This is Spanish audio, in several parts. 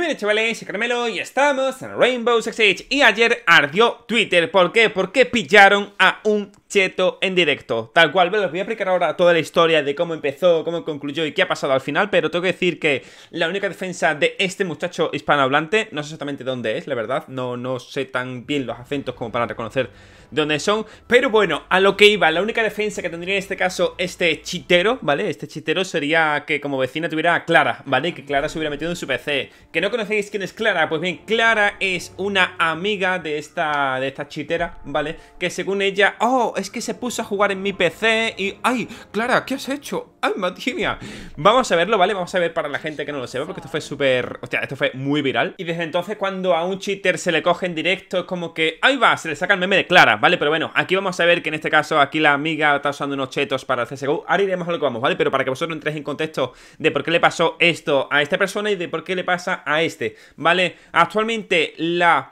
miren chavales, soy Carmelo y estamos en Rainbow Six Siege Y ayer ardió Twitter, ¿por qué? Porque pillaron a un Cheto en directo. Tal cual, bueno, os voy a explicar ahora toda la historia de cómo empezó, cómo concluyó y qué ha pasado al final, pero tengo que decir que la única defensa de este muchacho hispanohablante, no sé exactamente dónde es, la verdad, no, no sé tan bien los acentos como para reconocer dónde son, pero bueno, a lo que iba, la única defensa que tendría en este caso este chitero, ¿vale? Este chitero sería que como vecina tuviera a Clara, ¿vale? Que Clara se hubiera metido en su PC. ¿Que no conocéis quién es Clara? Pues bien, Clara es una amiga de esta, de esta chitera, ¿vale? Que según ella, oh, es que se puso a jugar en mi PC y... ¡Ay, Clara, qué has hecho! ¡Ay, Matinia! Vamos a verlo, ¿vale? Vamos a ver para la gente que no lo sepa, porque esto fue súper... Hostia, esto fue muy viral. Y desde entonces, cuando a un cheater se le coge en directo, es como que... ¡Ahí va! Se le saca el meme de Clara, ¿vale? Pero bueno, aquí vamos a ver que en este caso, aquí la amiga está usando unos chetos para el CSGO. Ahora iremos a lo que vamos, ¿vale? Pero para que vosotros entréis en contexto de por qué le pasó esto a esta persona y de por qué le pasa a este, ¿vale? Actualmente la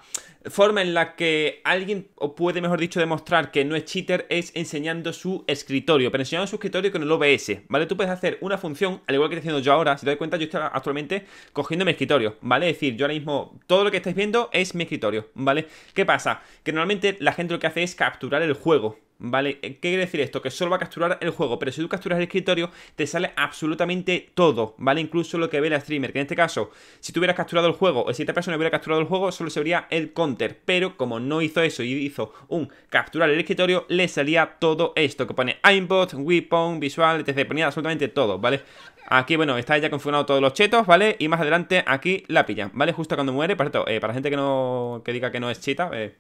forma en la que alguien, puede mejor dicho, demostrar que no es cheater es enseñando su escritorio, pero enseñando su escritorio con el OBS, ¿vale? Tú puedes hacer una función, al igual que estoy haciendo yo ahora, si te das cuenta, yo estoy actualmente cogiendo mi escritorio, ¿vale? Es decir, yo ahora mismo todo lo que estáis viendo es mi escritorio, ¿vale? ¿Qué pasa? Que normalmente la gente lo que hace es capturar el juego, ¿Vale? Eh, ¿Qué quiere decir esto? Que solo va a capturar el juego, pero si tú capturas el escritorio, te sale absolutamente todo, ¿vale? Incluso lo que ve la streamer, que en este caso, si tú hubieras capturado el juego, o si esta persona hubiera capturado el juego, solo se vería el counter, pero como no hizo eso y hizo un capturar el escritorio, le salía todo esto, que pone aimbot, weapon, visual, etc. Ponía absolutamente todo, ¿vale? Aquí, bueno, está ya configurado todos los chetos, ¿vale? Y más adelante aquí la pilla ¿vale? Justo cuando muere, para, cierto, eh, para gente que no que diga que no es cheta, eh,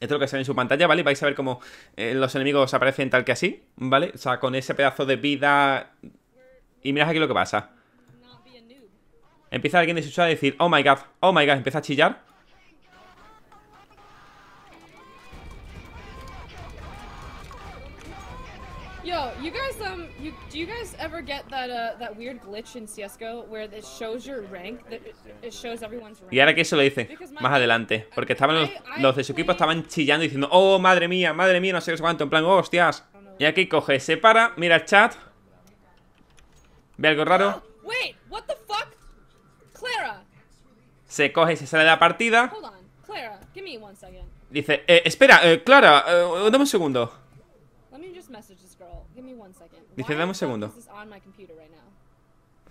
esto es lo que se en su pantalla, ¿vale? Vais a ver cómo eh, los enemigos aparecen tal que así, ¿vale? O sea, con ese pedazo de vida... Y mirad aquí lo que pasa. Empieza alguien de su a decir, oh my god, oh my god, empieza a chillar. Y ahora qué eso lo dice más adelante, porque estaban los, de su equipo estaban chillando diciendo, "Oh, madre mía, madre mía, no sé qué cuánto", en plan, "Hostias." Y aquí coge, se para, mira el chat. Ve algo raro. Se coge y se sale de la partida. Dice, espera, Clara, dame un segundo. Dice, dame un segundo.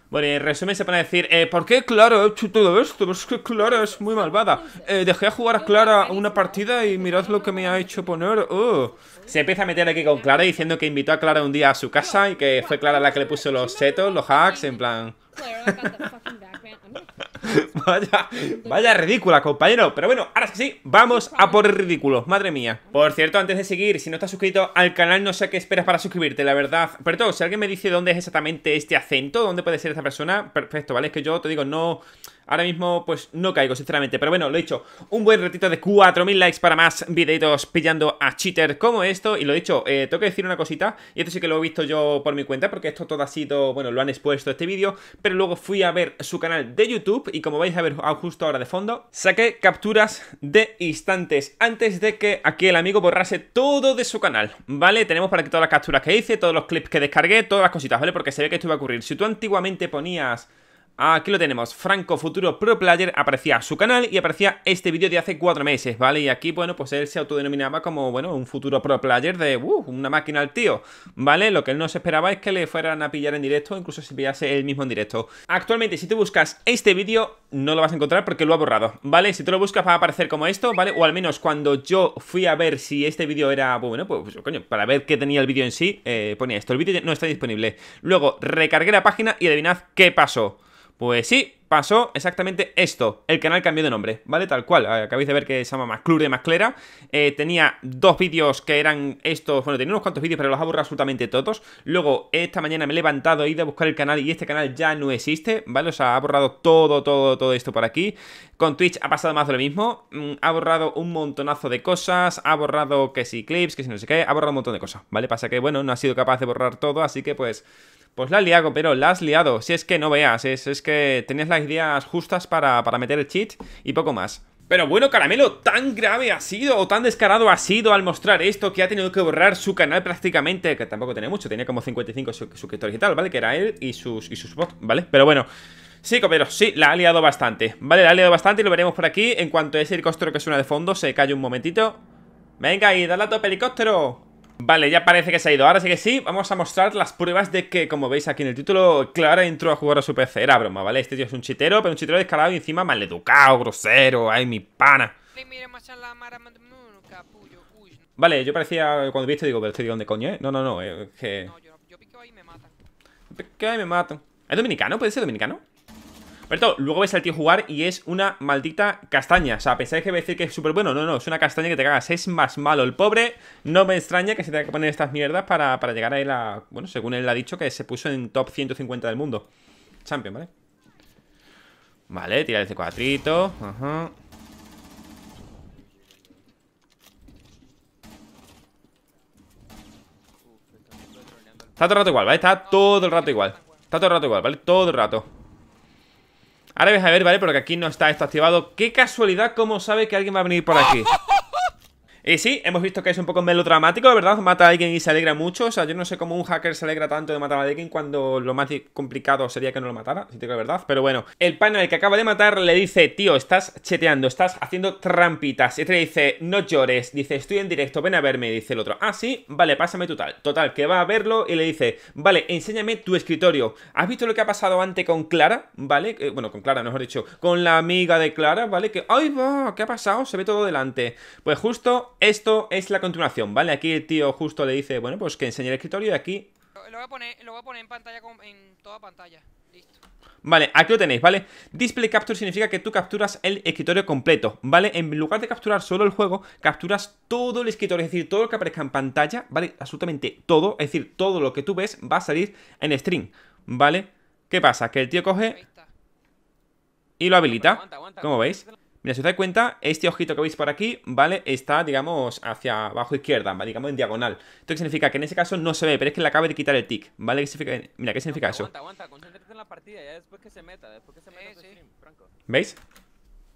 Bueno, en resumen se van a decir, eh, ¿por qué Clara ha hecho todo esto? Es que Clara es muy malvada. Eh, dejé a jugar a Clara una partida y mirad lo que me ha hecho poner. Oh. Se empieza a meter aquí con Clara diciendo que invitó a Clara un día a su casa y que fue Clara la que le puso los setos, los hacks, en plan... vaya, vaya ridícula, compañero. Pero bueno, ahora sí, vamos a por el ridículo. Madre mía. Por cierto, antes de seguir, si no estás suscrito al canal, no sé qué esperas para suscribirte, la verdad. Pero todo, si alguien me dice dónde es exactamente este acento, dónde puede ser esta persona, perfecto, ¿vale? Es que yo te digo, no... Ahora mismo, pues no caigo, sinceramente. Pero bueno, lo he dicho, un buen ratito de 4.000 likes para más videitos pillando a cheater como esto. Y lo he dicho, eh, tengo que decir una cosita. Y esto sí que lo he visto yo por mi cuenta, porque esto todo ha sido, bueno, lo han expuesto este vídeo. Pero luego fui a ver su canal de YouTube. Y como vais a ver justo ahora de fondo, saqué capturas de instantes antes de que aquí el amigo borrase todo de su canal. ¿Vale? Tenemos para aquí todas las capturas que hice, todos los clips que descargué, todas las cositas, ¿vale? Porque se ve que esto iba a ocurrir. Si tú antiguamente ponías Aquí lo tenemos, Franco Futuro Pro Player, aparecía su canal y aparecía este vídeo de hace cuatro meses, ¿vale? Y aquí, bueno, pues él se autodenominaba como, bueno, un futuro Pro Player de, uh, una máquina al tío, ¿vale? Lo que él no se esperaba es que le fueran a pillar en directo, incluso si pillase él mismo en directo. Actualmente, si tú buscas este vídeo, no lo vas a encontrar porque lo ha borrado, ¿vale? Si tú lo buscas va a aparecer como esto, ¿vale? O al menos cuando yo fui a ver si este vídeo era, pues, bueno, pues, pues, coño, para ver qué tenía el vídeo en sí, eh, ponía esto. El vídeo no está disponible. Luego, recargué la página y adivinad qué pasó. Pues sí, pasó exactamente esto. El canal cambió de nombre, ¿vale? Tal cual. Eh, acabáis de ver que se llama Maclure de eh, tenía dos vídeos que eran estos. Bueno, tenía unos cuantos vídeos, pero los ha borrado absolutamente todos. Luego, esta mañana me he levantado, he ido a buscar el canal y este canal ya no existe, ¿vale? O sea, ha borrado todo, todo, todo esto por aquí. Con Twitch ha pasado más de lo mismo. Mm, ha borrado un montonazo de cosas. Ha borrado que si clips, que si no sé qué. Ha borrado un montón de cosas, ¿vale? Pasa que, bueno, no ha sido capaz de borrar todo, así que pues pues la has liado, pero la has liado. Si es que no veas, es, es que tenías las ideas justas para, meter el cheat y poco más. Pero bueno, Caramelo, tan grave ha sido o tan descarado ha sido al mostrar esto que ha tenido que borrar su canal prácticamente, que tampoco tenía mucho, tenía como 55 suscriptores y tal, ¿vale? Que era él y sus, y sus bots, ¿vale? Pero bueno, sí, pero sí, la ha liado bastante, ¿vale? La ha liado bastante y lo veremos por aquí. En cuanto a ese helicóptero que suena de fondo, se calle un momentito. Venga y dale a tope helicóptero. Vale, ya parece que se ha ido. Ahora sí que sí, vamos a mostrar las pruebas de que, como veis aquí en el título, Clara entró a jugar a su PC. Era broma, ¿vale? Este tío es un chitero, pero un chitero descarado y encima maleducado, grosero. Ay, mi pana. Vale, yo parecía, cuando vi esto, digo, pero este tío, ¿dónde coño eh? No, no, no, es que... No, yo, ahí y me matan. me ¿Es dominicano? ¿Puede ser dominicano? pero luego ves al tío jugar y es una maldita castaña. O sea, a pesar de que voy a decir que es súper bueno, no, no, es una castaña que te cagas. Es más malo el pobre. No me extraña que se tenga que poner estas mierdas para, para llegar a él a... Bueno, según él ha dicho, que se puso en top 150 del mundo. Champion, ¿vale? Vale, tira el cuadrito. Ajá. Está todo el rato igual, ¿vale? Está todo el rato igual. Está todo el rato igual, ¿vale? Todo el rato. Ahora ves a ver, ¿vale? Porque aquí no está esto activado. ¡Qué casualidad! ¿Cómo sabe que alguien va a venir por aquí? Y sí, hemos visto que es un poco melodramático, la verdad, mata a alguien y se alegra mucho. O sea, yo no sé cómo un hacker se alegra tanto de matar a alguien cuando lo más complicado sería que no lo matara, si te digo la verdad. Pero bueno, el panel que acaba de matar le dice, tío, estás cheteando, estás haciendo trampitas. Y te este le dice, no llores, dice, estoy en directo, ven a verme. dice el otro, ah, sí, vale, pásame tu tal. Total, que va a verlo y le dice, vale, enséñame tu escritorio. ¿Has visto lo que ha pasado antes con Clara? ¿Vale? Eh, bueno, con Clara, mejor dicho, con la amiga de Clara, ¿vale? Que, ay, va, ¿qué ha pasado? Se ve todo delante. Pues justo esto es la continuación, ¿vale? Aquí el tío justo le dice, bueno, pues que enseñe el escritorio y aquí... Lo voy a poner, lo a poner en pantalla, en toda pantalla. Listo. Vale, aquí lo tenéis, ¿vale? Display Capture significa que tú capturas el escritorio completo, ¿vale? En lugar de capturar solo el juego, capturas todo el escritorio, es decir, todo lo que aparezca en pantalla, ¿vale? Absolutamente todo, es decir, todo lo que tú ves va a salir en stream, ¿vale? ¿Qué pasa? Que el tío coge y lo habilita, como veis. Mira, si os dais cuenta, este ojito que veis por aquí, ¿vale? Está, digamos, hacia abajo izquierda, ¿vale? digamos en diagonal. Esto significa que en ese caso no se ve, pero es que le acaba de quitar el tick, ¿vale? ¿Qué Mira, ¿qué significa eso? Aguanta, en la partida, ya después que se meta, después que se meta ¿Veis?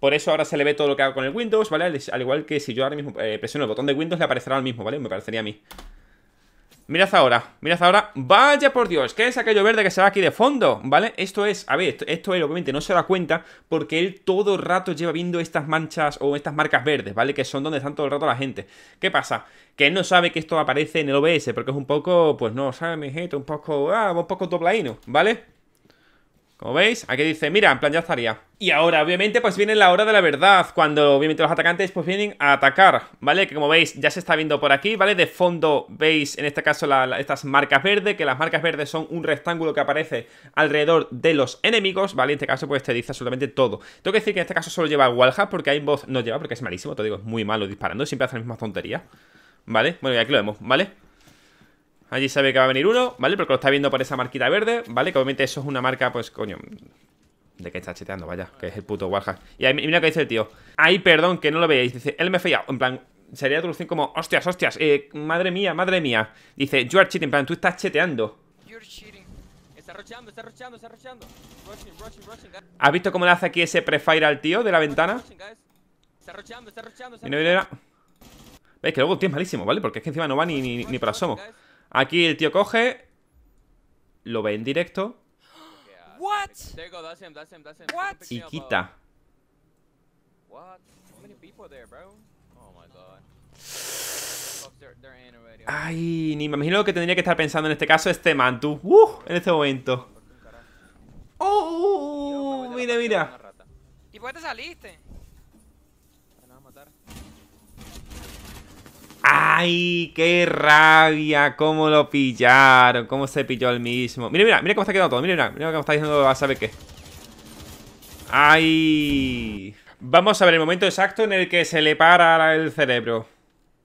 Por eso ahora se le ve todo lo que hago con el Windows, ¿vale? Al igual que si yo ahora mismo eh, presiono el botón de Windows, le aparecerá lo mismo, ¿vale? Me parecería a mí. Mirad ahora, mirad ahora. Vaya por Dios, ¿qué es aquello verde que se ve aquí de fondo? ¿Vale? Esto es, a ver, esto, es, obviamente no se da cuenta porque él todo el rato lleva viendo estas manchas o estas marcas verdes, ¿vale? Que son donde están todo el rato la gente. ¿Qué pasa? Que él no sabe que esto aparece en el OBS porque es un poco, pues no, sabe mi gente? Un poco, ah, un poco toplaino, ¿vale? Como veis, aquí dice, mira, en plan ya estaría. Y ahora, obviamente, pues viene la hora de la verdad, cuando obviamente los atacantes pues vienen a atacar, ¿vale? Que como veis, ya se está viendo por aquí, ¿vale? De fondo veis, en este caso, estas marcas verdes, que las marcas verdes son un rectángulo que aparece alrededor de los enemigos, ¿vale? En este caso, pues te dice absolutamente todo. Tengo que decir que en este caso solo lleva Walha, porque hay voz no lleva, porque es malísimo, te digo, es muy malo disparando, siempre hace la misma tontería. ¿Vale? Bueno, y aquí lo vemos, ¿vale? Allí sabe que va a venir uno, ¿vale? Porque lo está viendo por esa marquita verde, ¿vale? Que obviamente eso es una marca, pues, coño... De que está cheteando, vaya, que es el puto Warhack. Y ahí, mira que dice el tío. Ay, perdón, que no lo veáis. Dice, él me falla. En plan, sería traducción como, hostias, hostias, eh, madre mía, madre mía. Dice, you are cheating, en plan, tú estás cheteando. Está está está ¿Has visto cómo le hace aquí ese prefire al tío de la ventana? Está Veis que luego el tío es malísimo, ¿vale? Porque es que encima no va ni, ni, ni por asomo. Aquí el tío coge, lo ve en directo. What? What? Y quita. Ay, ni me imagino lo que tendría que estar pensando en este caso este man, Uh, en este momento. Oh, mira, mira. ¿Y por qué te saliste? ¡Ay, qué rabia! ¿Cómo lo pillaron? ¿Cómo se pilló el mismo? Mira, mira, mira cómo está quedando todo. Mira, mira, mira cómo está diciendo a ah, saber qué. ¡Ay! Vamos a ver el momento exacto en el que se le para el cerebro.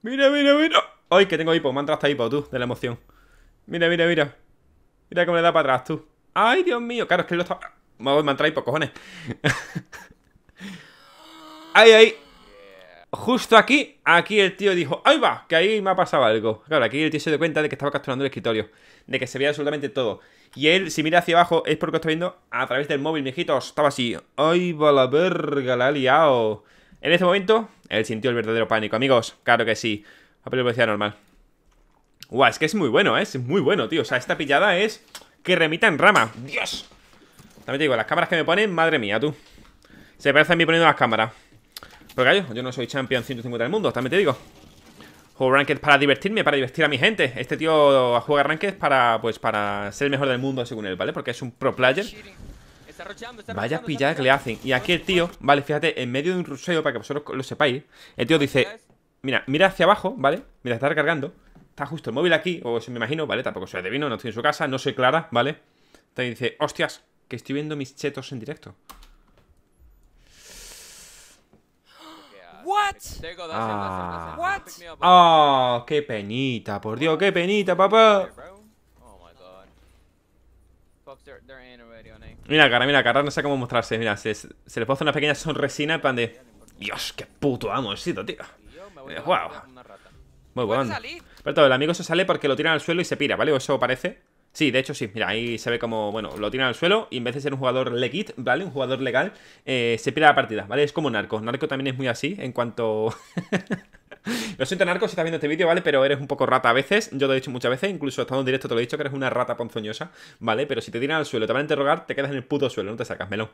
Mira, mira, mira. ¡Ay, que tengo hipo! Me han hasta hipo, tú, de la emoción. Mira, mira, mira. Mira cómo le da para atrás, tú. ¡Ay, Dios mío! Claro, es que él lo está... Me han entrar hipo, cojones. ¡Ay, ay! Justo aquí, aquí el tío dijo, ¡ay va! Que ahí me ha pasado algo. Claro, aquí el tío se dio cuenta de que estaba capturando el escritorio, de que se veía absolutamente todo. Y él, si mira hacia abajo, es porque está viendo a través del móvil, mijitos. Estaba así, ¡ay va la verga! La ha liado. En ese momento, él sintió el verdadero pánico. Amigos, claro que sí. A velocidad normal. Guau, es que es muy bueno, ¿eh? es muy bueno, tío. O sea, esta pillada es que remita en rama. ¡Dios! También te digo, las cámaras que me ponen, madre mía, tú. Se parece a mí poniendo las cámaras. Pero yo no soy champion 150 del mundo, también te digo. Juego Ranked para divertirme, para divertir a mi gente. Este tío juega Ranked para, pues, para ser el mejor del mundo, según él, ¿vale? Porque es un pro player. Vaya pillada que le hacen. Y aquí el tío, vale, fíjate, en medio de un ruseo, para que vosotros lo sepáis, el tío dice, mira, mira hacia abajo, ¿vale? Mira, está recargando. Está justo el móvil aquí, o se me imagino, ¿vale? Tampoco soy adivino, no estoy en su casa, no soy clara, ¿vale? Entonces dice, hostias, que estoy viendo mis chetos en directo. What? Oh, qué penita, por Dios, qué penita, papá. Oh, mira la cara, mira la cara, no sé cómo mostrarse. Mira, se, se le puede una pequeña sonresina en plan de. Dios, qué puto amo tío. Wow. Eh, Muy bueno. Pero todo, el amigo se sale porque lo tiran al suelo y se pira, ¿vale? O eso parece. Sí, de hecho sí, mira, ahí se ve como, bueno, lo tiran al suelo y en vez de ser un jugador legit, ¿vale? Un jugador legal, eh, se pierde la partida, ¿vale? Es como narco, narco también es muy así en cuanto... Lo siento, Narco, si estás viendo este vídeo, ¿vale? Pero eres un poco rata a veces. Yo te lo he dicho muchas veces, incluso estando en directo te lo he dicho que eres una rata ponzoñosa, ¿vale? Pero si te tiran al suelo, te van a interrogar, te quedas en el puto suelo, no te sacas, melón.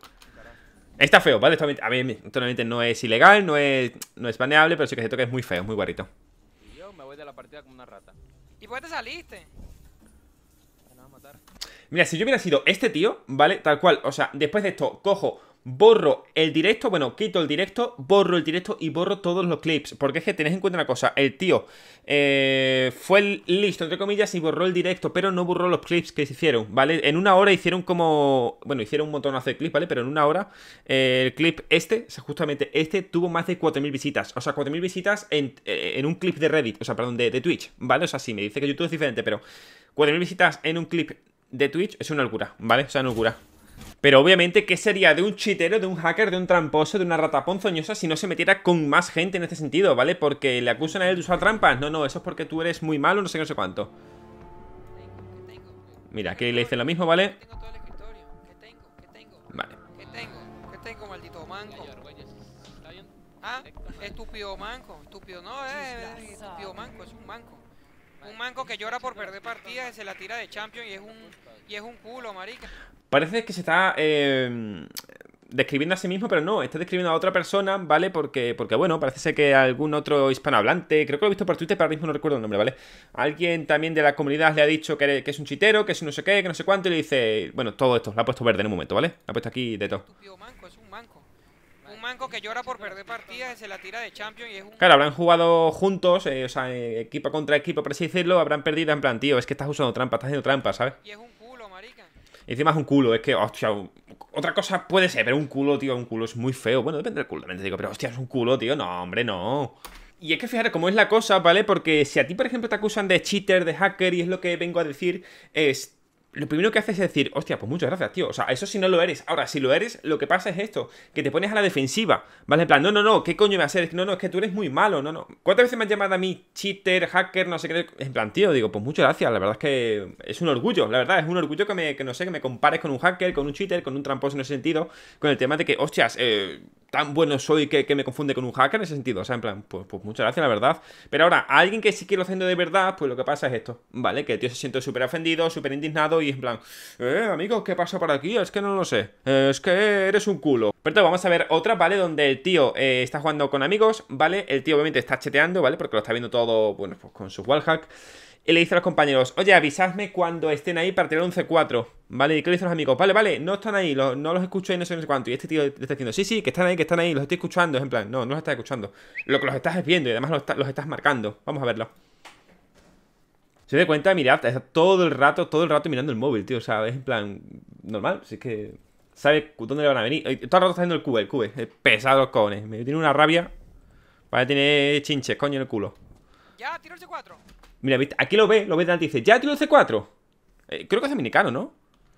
Está feo, ¿vale? a totalmente no es ilegal, no es, no es baneable, pero sí que es toca que es muy feo, muy Y Yo me voy de la partida como una rata. ¿Y por te saliste? Mira, si yo hubiera sido este tío, ¿vale? Tal cual, o sea, después de esto cojo borro el directo, bueno, quito el directo, borro el directo y borro todos los clips. Porque es que tenés en cuenta una cosa, el tío eh, fue listo, entre comillas, y borró el directo, pero no borró los clips que se hicieron, ¿vale? En una hora hicieron como, bueno, hicieron un montón de clips, ¿vale? Pero en una hora eh, el clip este, o sea, justamente este, tuvo más de 4.000 visitas. O sea, 4.000 visitas eh, en, un clip de Reddit, o sea, perdón, de, de Twitch, ¿vale? O sea, sí, me dice que YouTube es diferente, pero 4.000 visitas en un clip de Twitch es una locura, ¿vale? Es una locura. Pero obviamente, ¿qué sería de un chitero, de un hacker, de un tramposo, de una rata ponzoñosa si no se metiera con más gente en este sentido, ¿vale? Porque le acusan a él de usar trampas. No, no, eso es porque tú eres muy malo, no sé qué, no sé cuánto. Mira, aquí le dicen lo mismo, ¿vale? Vale. ¿Qué tengo? ¿Qué tengo, maldito manco? Ah, estúpido manco, estúpido. No, eh, estúpido manco, es un manco. Un manco que llora por perder partidas y se la tira de champion y es un, y es un culo, marica. Parece que se está eh, describiendo a sí mismo, pero no, está describiendo a otra persona, ¿vale? Porque, porque bueno, parece ser que algún otro hispanohablante, creo que lo he visto por Twitter, pero ahora mismo no recuerdo el nombre, ¿vale? Alguien también de la comunidad le ha dicho que, es un chitero, que es no sé qué, que no sé cuánto, y le dice, bueno, todo esto, lo ha puesto verde en un momento, ¿vale? Lo ha puesto aquí de todo. Manco, es un manco que llora por perder partidas se la tira de Claro, habrán jugado juntos, eh, o sea, eh, equipo contra equipo, por así decirlo, habrán perdido en plan, tío, es que estás usando trampa, estás haciendo trampa, ¿sabes? Y es un culo, marica. encima es un culo, es que, hostia, otra cosa puede ser, pero un culo, tío, un culo es muy feo. Bueno, depende del culo, también te digo, pero hostia, es un culo, tío, no, hombre, no. Y es que fijar cómo es la cosa, ¿vale? Porque si a ti, por ejemplo, te acusan de cheater, de hacker, y es lo que vengo a decir, es lo primero que haces es decir, hostia, pues muchas gracias, tío. O sea, eso si no lo eres. Ahora, si lo eres, lo que pasa es esto, que te pones a la defensiva, ¿vale? En plan, no, no, no, ¿qué coño me haces? No, no, es que tú eres muy malo, no, no. ¿Cuántas veces me han llamado a mí cheater, hacker, no sé qué? En plan, tío, digo, pues muchas gracias, la verdad es que es un orgullo, la verdad, es un orgullo que, me, que no sé, que me compares con un hacker, con un cheater, con un tramposo en ese sentido, con el tema de que, hostias, eh, tan bueno soy que, me confunde con un hacker en ese sentido. O sea, en plan, pues, pues, muchas gracias, la verdad. Pero ahora, alguien que sí que lo haciendo de verdad, pues lo que pasa es esto, ¿vale? Que el tío se siente súper ofendido, súper indignado y en plan, eh, amigo, ¿qué pasa por aquí? Es que no lo sé, eh, es que eres un culo. Pero vamos a ver otra, ¿vale? Donde el tío eh, está jugando con amigos, ¿vale? El tío obviamente está cheteando, ¿vale? Porque lo está viendo todo, bueno, pues con su wallhack. Y le dice a los compañeros, oye, avisadme cuando estén ahí para tirar un C4. ¿Vale? ¿Y qué le dicen los amigos? Vale, vale, no están ahí, no los escucho y no sé, cuánto. Y este tío le está diciendo, sí, sí, que están ahí, que están ahí, los estoy escuchando. en plan, no, no los estás escuchando. Lo que los estás viendo y además los estás marcando. Vamos a verlo. Se da cuenta, mirad, está todo el rato, todo el rato mirando el móvil, tío. O sea, es en plan normal. Si es que sabe dónde le van a venir. Todo el rato está haciendo el cube, el cube. Es eh. pesado los Me tiene una rabia. Vale, tiene chinches, coño, en el culo. Ya, tiro el C4. Mira, ¿viste? aquí lo ve, lo ve delante y dice, ya tiro el C4. Eh, creo que es dominicano, ¿no?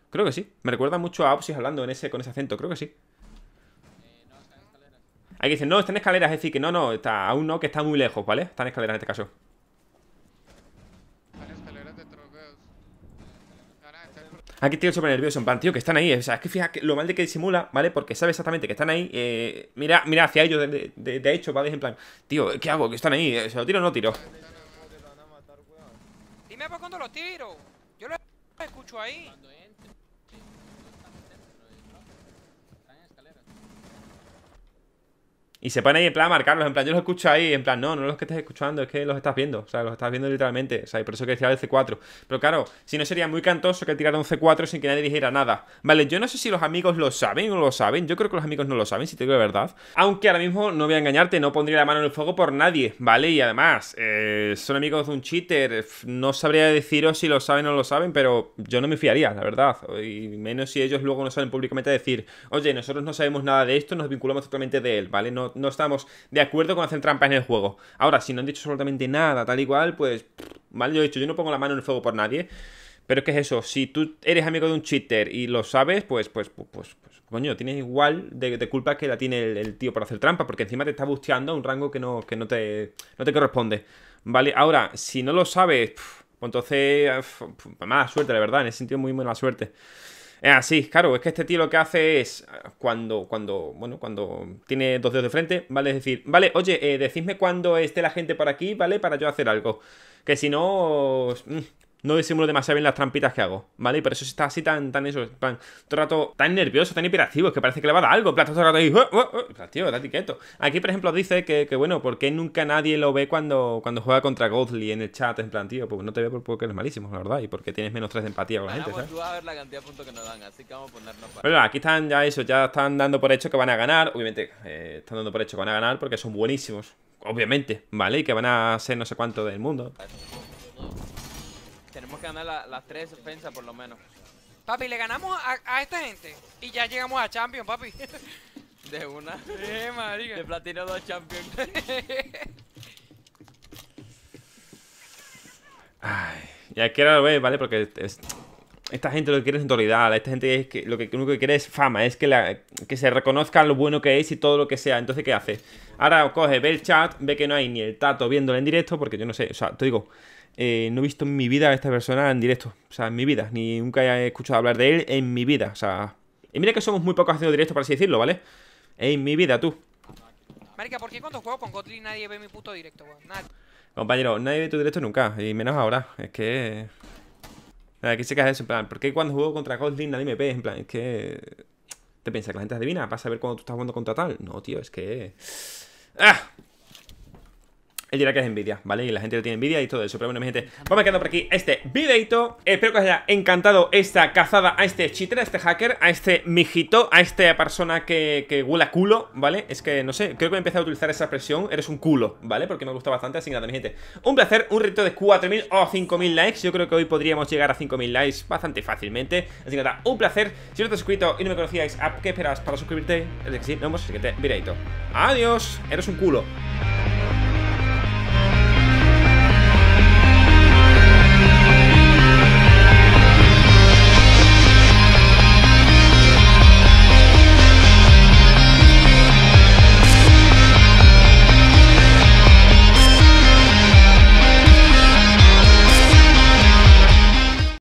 Creo que sí. Me recuerda mucho a Opsis hablando en ese, con ese acento, creo que sí. Eh, no, dice, no, está en escaleras, es decir, que no, no, está aún no, que está muy lejos, ¿vale? Está en escaleras en este caso. Aquí estoy súper nervioso, en plan, tío, que están ahí. O sea, es que fija lo mal de que disimula, ¿vale? Porque sabe exactamente que están ahí. Eh, mira, mira hacia ellos, de, hecho, ¿vale? En plan, tío, ¿qué hago? Que están ahí. Eh, ¿Se lo tiro o no tiro? Dime por pues, cuándo lo tiro. Yo lo escucho ahí. Y se pone ahí en plan a marcarlos, en plan, yo los escucho ahí, en plan, no, no los que estés escuchando, es que los estás viendo, o sea, los estás viendo literalmente, o sea, por eso que decía el C4. Pero claro, si no sería muy cantoso que tirara un C4 sin que nadie dijera nada. Vale, yo no sé si los amigos lo saben o no lo saben, yo creo que los amigos no lo saben, si te digo la verdad. Aunque ahora mismo no voy a engañarte, no pondría la mano en el fuego por nadie, ¿vale? Y además, eh, son amigos de un cheater, eh, no sabría deciros si lo saben o no lo saben, pero yo no me fiaría, la verdad. Y menos si ellos luego no saben públicamente decir, oye, nosotros no sabemos nada de esto, nos vinculamos totalmente de él, ¿vale? No no estamos de acuerdo con hacer trampa en el juego. Ahora, si no han dicho absolutamente nada, tal y cual, pues, vale, yo he dicho, yo no pongo la mano en el fuego por nadie. Pero es que es eso, si tú eres amigo de un cheater y lo sabes, pues, pues, pues, coño, tienes igual de, culpa que la tiene el, tío por hacer trampa, porque encima te está busteando a un rango que no, que no, te, no te corresponde. Vale, ahora, si no lo sabes, Pues entonces, Más mala suerte, la verdad, en ese sentido muy mala suerte así, claro, es que este tío lo que hace es cuando, cuando, bueno, cuando tiene dos dedos de frente, ¿vale? Es decir, vale, oye, eh, decidme cuando esté la gente por aquí, ¿vale? Para yo hacer algo. Que si no, mm, no disimulo demasiado bien las trampitas que hago, ¿vale? Y por eso está así tan, tan eso, tan, todo rato, tan nervioso, tan hiperactivo, que parece que le va a dar algo, Plato, todo el rato ahí, oh, oh, oh". tío, date quieto. Aquí, por ejemplo, dice que, que, bueno, ¿por qué nunca nadie lo ve cuando, cuando juega contra Godly en el chat? En plan, tío, pues no te veo porque eres malísimo, la verdad, y porque tienes menos 3 de empatía con la gente, ¿sabes? A Bueno, aquí están ya eso, ya están dando por hecho que van a ganar, obviamente, eh, están dando por hecho que van a ganar porque son buenísimos, obviamente, ¿vale? Y que van a ser no sé cuánto del mundo. Tenemos que ganar las tres defensas por lo menos. Papi, le ganamos a, esta gente y ya llegamos a champion papi. De una. Sí, eh, marica. De platino 2 Champions. Ay, y aquí ahora lo ves, ¿vale? Porque esta gente lo que quiere es autoridad, esta gente es que, lo que que quiere es fama, es que, que se reconozca lo bueno que es y todo lo que sea. Entonces, ¿qué hace? Ahora coge, ve el chat, ve que no hay ni el tato viéndolo en directo, porque yo no sé, o sea, te digo, eh, no he visto en mi vida a esta persona en directo. O sea, en mi vida. Ni nunca he escuchado hablar de él en mi vida. O sea. Y mira que somos muy pocos haciendo directo, por así decirlo, ¿vale? En mi vida, tú. Marica, ¿por qué cuando juego con Godlin nadie ve mi puto directo, weón? Compañero, nadie ve tu directo nunca. Y menos ahora. Es que. Nada, se cae eso, en plan. ¿Por qué cuando juego contra Godlin nadie me ve? En plan, es que. ¿Te piensas que la gente es adivina? ¿Vas a ver cuando tú estás jugando contra tal? No, tío, es que. ¡Ah! dirá que es envidia, ¿vale? Y la gente lo tiene envidia y todo eso Pero bueno, mi gente, vamos quedando por aquí este videito Espero que os haya encantado esta cazada a este cheater, a este hacker A este mijito, a esta persona que, que culo, ¿vale? Es que, no sé, creo que he empezado a utilizar esa expresión Eres un culo, ¿vale? Porque me gusta bastante Así que nada, mi gente, un placer, un reto de 4.000 o 5.000 likes Yo creo que hoy podríamos llegar a 5.000 likes bastante fácilmente Así que nada, un placer Si no te has suscrito y no me conocíais, ¿qué esperas para suscribirte? Es que sí, nos vemos siguiente videito Adiós, eres un culo